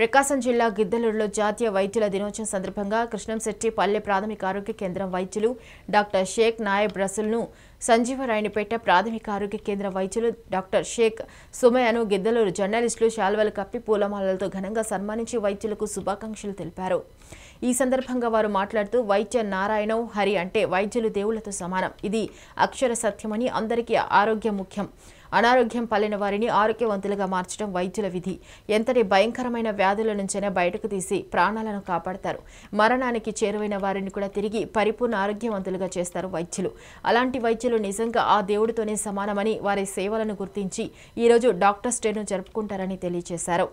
ప్రకాశం జిల్లా గిద్దలూరులో జాతీయ వైద్యుల దినోత్సవం సందర్భంగా కృష్ణంశెట్టి పల్లె ప్రాథమిక ఆరోగ్య కేంద్రం వైద్యులు డాక్టర్ షేక్ నాయబ్ రసుల్ను సంజీవరాయునిపేట ప్రాథమిక ఆరోగ్య కేంద్రం వైద్యులు డాక్టర్ షేక్ సుమయను గిద్దలూరు జర్నలిస్టులు శాల్వలు కప్పి పూలమాలలతో ఘనంగా సన్మానించి వైద్యులకు శుభాకాంక్షలు తెలిపారు ఈ సందర్భంగా వారు మాట్లాడుతూ వైద్య నారాయణం హరి అంటే వైద్యులు దేవులతో సమానం ఇది అక్షర సత్యమని అందరికీ ఆరోగ్యం ముఖ్యం అనారోగ్యం పలిన వారిని ఆరోగ్యవంతులుగా మార్చడం వైద్యుల విధి ఎంతటి భయంకరమైన వ్యాధుల నుంచైనా బయటకు తీసి ప్రాణాలను కాపాడతారు మరణానికి చేరువైన వారిని కూడా తిరిగి పరిపూర్ణ ఆరోగ్యవంతులుగా చేస్తారు వైద్యులు అలాంటి వైద్యులు నిజంగా ఆ దేవుడితోనే సమానమని వారి సేవలను గుర్తించి ఈరోజు డాక్టర్స్ డేను జరుపుకుంటారని తెలియజేశారు